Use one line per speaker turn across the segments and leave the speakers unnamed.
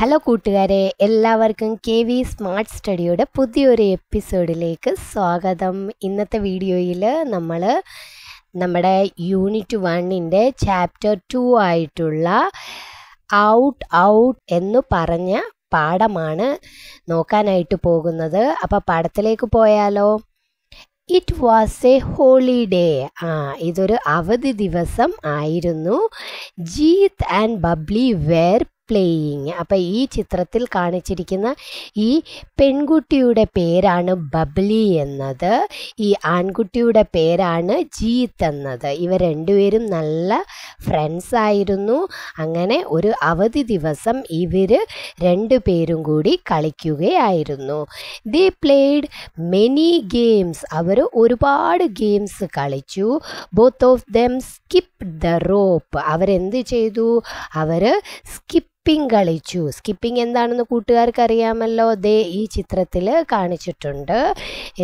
hello കൂട്ടുകാരെ എല്ലാവർക്കും K V smart സ്റ്റഡിയുടെ പുതിയൊരു എപ്പിസോഡിലേക്ക് സ്വാഗതം ഇന്നത്തെ വീഡിയോയിൽ നമ്മൾ നമ്മുടെ യൂണിറ്റ് വണ്ണിൻ്റെ ചാപ്റ്റർ ടു ആയിട്ടുള്ള ഔട്ട് ഔട്ട് എന്ന് പറഞ്ഞ പാഠമാണ് നോക്കാനായിട്ട് പോകുന്നത് അപ്പോൾ പാഠത്തിലേക്ക് പോയാലോ ഇറ്റ് വാസ് എ ഹോളിഡേ ആ ഇതൊരു അവധി ദിവസം ആയിരുന്നു Jeet and Bubbly were playing അപ്പോൾ ഈ ചിത്രത്തിൽ കാണിച്ചിരിക്കുന്ന ഈ പെൺകുട്ടിയുടെ പേരാണ് ബബ്ലി എന്നത് ഈ ആൺകുട്ടിയുടെ പേരാണ് ജീത്ത് എന്നത് ഇവ രണ്ടുപേരും നല്ല ഫ്രണ്ട്സ് ആയിരുന്നു അങ്ങനെ ഒരു അവധി ദിവസം ഇവർ രണ്ടുപേരും കൂടി കളിക്കുകയായിരുന്നു ദി പ്ലേഡ് മെനി ഗെയിംസ് അവർ ഒരുപാട് ഗെയിംസ് കളിച്ചു both of them skip the rope അവരെന്ത് ചെയ്തു അവർ സ്കിപ്പ് സ്കിപ്പിംഗ് കളിച്ചു സ്കിപ്പിംഗ് എന്താണെന്ന് കൂട്ടുകാർക്ക് അറിയാമല്ലോ ദേ ഈ ചിത്രത്തിൽ കാണിച്ചിട്ടുണ്ട്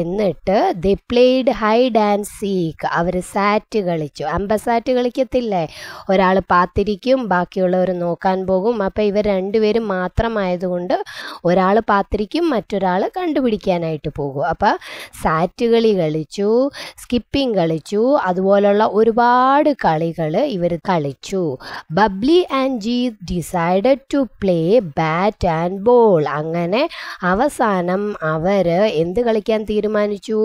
എന്നിട്ട് ദേ പ്ലേഡ് ഹൈ ഡാൻസ് സീക്ക് അവർ സാറ്റ് കളിച്ചു അമ്പസാറ്റ് കളിക്കത്തില്ലേ ഒരാൾ പാത്തിരിക്കും ബാക്കിയുള്ളവർ നോക്കാൻ പോകും അപ്പോൾ ഇവർ രണ്ടുപേരും മാത്രമായതുകൊണ്ട് ഒരാൾ പാത്തിരിക്കും മറ്റൊരാൾ കണ്ടുപിടിക്കാനായിട്ട് പോകും അപ്പോൾ സാറ്റ് കളി കളിച്ചു സ്കിപ്പിംഗ് കളിച്ചു അതുപോലുള്ള ഒരുപാട് കളികൾ ഇവർ കളിച്ചു Bubbly and Jeet decide to play bat and ball അങ്ങനെ അവസാനം അവർ എന്ത് കളിക്കാൻ തീരുമാനിച്ചു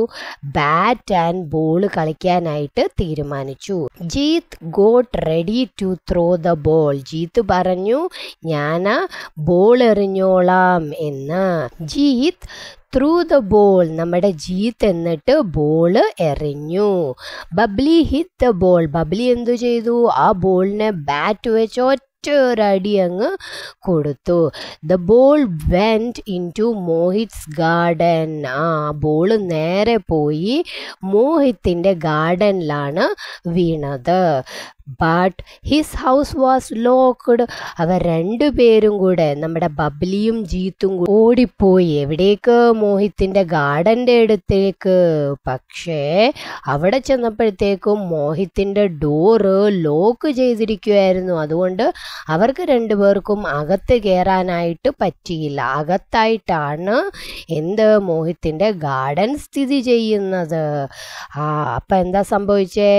ബാറ്റ് ആൻഡ് ബോൾ കളിക്കാനായിട്ട് തീരുമാനിച്ചു Jeet got ready to throw the ball Jeet പറഞ്ഞു ഞാൻ ബോൾ എറിഞ്ഞോളാം എന്ന് ജീത്ത് ത്രൂ ദ ബോൾ നമ്മുടെ ജീത്ത് എന്നിട്ട് ബോൾ എറിഞ്ഞു Bubbly hit the ball Bubbly എന്തു ചെയ്തു ആ ബോളിനെ ബാറ്റ് വെച്ച് ഒറ്റൊരടി അങ്ങ് കൊടുത്തു the ball went into Mohit's garden ആ ബോൾ നേരെ പോയി മോഹിത്തിൻ്റെ ഗാർഡനിലാണ് വീണത് but his house was locked അവർ രണ്ടുപേരും കൂടെ നമ്മുടെ ബബ്ലിയും ജീത്തും ഓടിപ്പോയി എവിടേക്ക് മോഹിത്തിൻ്റെ ഗാർഡൻ്റെ അടുത്തേക്ക് പക്ഷേ അവിടെ ചെന്നപ്പോഴത്തേക്കും മോഹിത്തിൻ്റെ ഡോറ് ലോക്ക് ചെയ്തിരിക്കുമായിരുന്നു അതുകൊണ്ട് അവർക്ക് രണ്ടുപേർക്കും അകത്ത് കയറാനായിട്ട് പറ്റിയില്ല അകത്തായിട്ടാണ് എന്ത് മോഹിത്തിൻ്റെ ഗാർഡൻ സ്ഥിതി ചെയ്യുന്നത് ആ അപ്പം എന്താ സംഭവിച്ചേ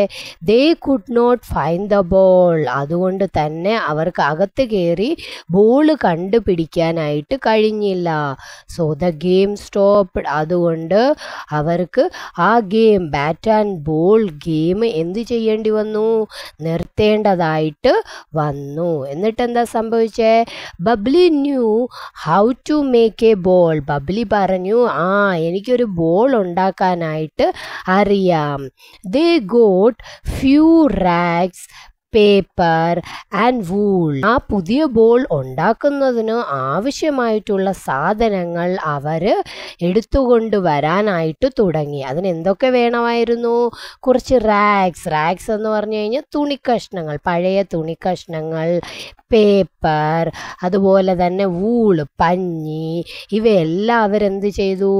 they could not fine find the ball അതുകൊണ്ട് തന്നെ അവർക്ക് അകത്ത് കയറി ബോൾ കണ്ടുപിടിക്കാനായിട്ട് കഴിഞ്ഞില്ല സോ ദ ഗെയിം സ്റ്റോപ്പ് അതുകൊണ്ട് അവർക്ക് ആ game bat and ball game എന്ത് ചെയ്യേണ്ടി വന്നു നിർത്തേണ്ടതായിട്ട് വന്നു എന്നിട്ട് എന്താ സംഭവിച്ചേ Bubbly knew how to make a ball Bubbly പറഞ്ഞു ആ എനിക്കൊരു ബോൾ ഉണ്ടാക്കാനായിട്ട് അറിയാം they got few rags step paper and wool ആ പുതിയ ബോൾ ഉണ്ടാക്കുന്നതിന് ആവശ്യമായിട്ടുള്ള സാധനങ്ങൾ അവർ എടുത്തുകൊണ്ട് വരാനായിട്ട് തുടങ്ങി അതിന് എന്തൊക്കെ വേണമായിരുന്നു കുറച്ച് റാക്സ് റാക്സ് എന്ന് പറഞ്ഞു കഴിഞ്ഞാൽ തുണിക്കഷ്ണങ്ങൾ പഴയ തുണിക്കഷ്ണങ്ങൾ പേപ്പർ അതുപോലെ തന്നെ വൂള് പഞ്ഞി ഇവയെല്ലാം അവരെന്ത് ചെയ്തു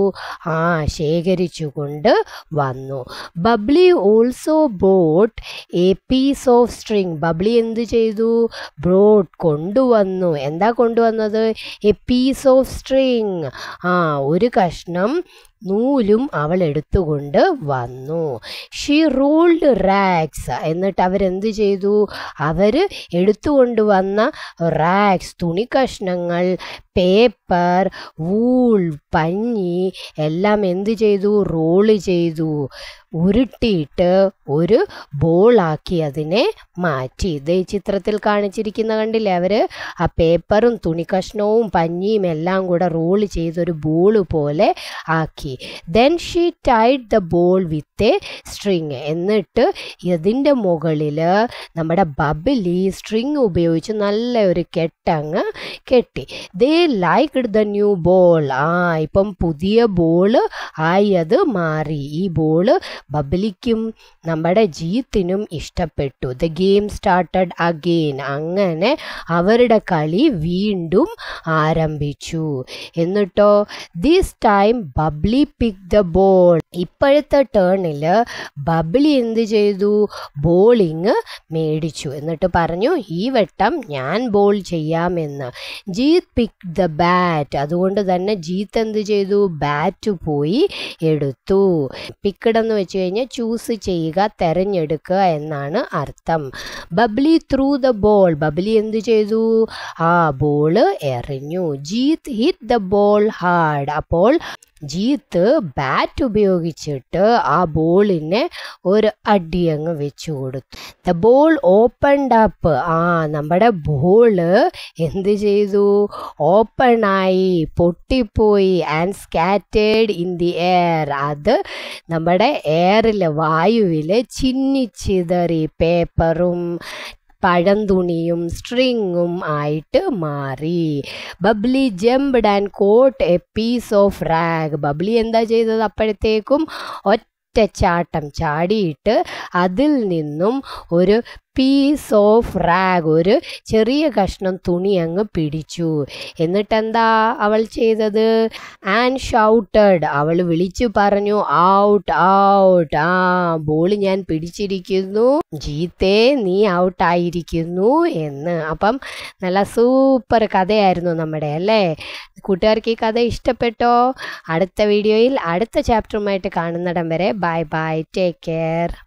ആ ശേഖരിച്ചുകൊണ്ട് വന്നു Bubbly also bought a piece of string ഷെയറിംഗ് ബബ്ലി എന്ത് ചെയ്തു ബ്രോഡ് കൊണ്ടുവന്നു എന്താ കൊണ്ടുവന്നത് എ പീസ് ഓഫ് സ്ട്രിങ് ആ ഒരു കഷ്ണം നൂലും അവൾ എടുത്തുകൊണ്ട് വന്നു ഷീ റൂൾഡ് റാക്സ് എന്നിട്ട് അവരെന്ത് ചെയ്തു അവർ എടുത്തുകൊണ്ട് വന്ന റാക്സ് കഷ്ണങ്ങൾ പേപ്പർ വൂൾ പഞ്ഞി എല്ലാം എന്ത് ചെയ്തു റോള് ചെയ്തു ഉരുട്ടിയിട്ട് ഒരു ബോളാക്കി അതിനെ മാറ്റി ഇത് ഈ ചിത്രത്തിൽ കാണിച്ചിരിക്കുന്ന കണ്ടില്ലേ അവർ ആ പേപ്പറും തുണിക്കഷ്ണവും പഞ്ഞിയും എല്ലാം കൂടെ റോള് ചെയ്തൊരു ബോള് പോലെ ആക്കി then she tied the ball with a string എന്നിട്ട് ഇതിൻ്റെ മുകളിൽ നമ്മുടെ ഈ സ്ട്രിങ് ഉപയോഗിച്ച് നല്ല ഒരു കെട്ടങ്ങ് കെട്ടി they liked the new ball ആ ഇപ്പം പുതിയ ബോള് ആയി അത് മാറി ഈ ബോള് ബബ്ലിക്കും നമ്മുടെ ജീത്തിനും ഇഷ്ടപ്പെട്ടു ദ ഗെയിം സ്റ്റാർട്ടഡ് അഗെയിൻ അങ്ങനെ അവരുടെ കളി വീണ്ടും ആരംഭിച്ചു എന്നിട്ടോ this time Bubbly pick the ball ഇപ്പോഴത്തെ ടേണിൽ ബബ്ലി എന്ത് ചെയ്തു ബോളിങ് മേടിച്ചു എന്നിട്ട് പറഞ്ഞു ഈ വട്ടം ഞാൻ ബോൾ ചെയ്യാമെന്ന് ജീത്ത് പിക്ക് ദ ബാറ്റ് അതുകൊണ്ട് തന്നെ ജീത്ത് എന്ത് ചെയ്തു ബാറ്റ് പോയി എടുത്തു പിക്കഡെന്ന് വെച്ച് കഴിഞ്ഞാൽ ചൂസ് ചെയ്യുക തെരഞ്ഞെടുക്കുക എന്നാണ് അർത്ഥം Bubbly threw the ball Bubbly എന്ത് ചെയ്തു ആ ബോള് എറിഞ്ഞു Jeet hit the ball hard outside അപ്പോൾ ജീത്ത് ബാറ്റ് ഉപയോഗിച്ചിട്ട് ആ ബോളിനെ ഒരു അടിയങ്ങ് വെച്ചു കൊടുത്തു ദ ബോൾ ഓപ്പൺഡ് അപ്പ് ആ നമ്മുടെ ബോള് എന്ത് ചെയ്തു ഓപ്പണായി പൊട്ടിപ്പോയി and scattered in the air അത് നമ്മുടെ എയറിൽ വായുവിൽ ചിന്നിച്ചിതറി പേപ്പറും പഴന്തുണിയും സ്ട്രിങ്ങും ആയിട്ട് മാറി Bubbly jumped and caught a piece of rag Bubbly എന്താ ചെയ്തത് അപ്പോഴത്തേക്കും ഒറ്റ ചാട്ടം ചാടിയിട്ട് അതിൽ നിന്നും ഒരു പീസ് ഓഫ് റാഗ് ഒരു ചെറിയ കഷ്ണം തുണി അങ്ങ് പിടിച്ചു എന്നിട്ടെന്താ അവൾ ചെയ്തത് ആൻഡ് ഷൗട്ടഡ് അവൾ വിളിച്ചു പറഞ്ഞു ഔട്ട് ഔട്ട് ആ ബോൾ ഞാൻ പിടിച്ചിരിക്കുന്നു ജീത്തേ നീ ഔട്ടായിരിക്കുന്നു എന്ന് അപ്പം നല്ല സൂപ്പർ കഥയായിരുന്നു നമ്മുടെ അല്ലേ കൂട്ടുകാർക്ക് ഈ കഥ ഇഷ്ടപ്പെട്ടോ അടുത്ത വീഡിയോയിൽ അടുത്ത ചാപ്റ്ററുമായിട്ട് കാണുന്നിടം വരെ ബൈ ബൈ ടേക്ക് കെയർ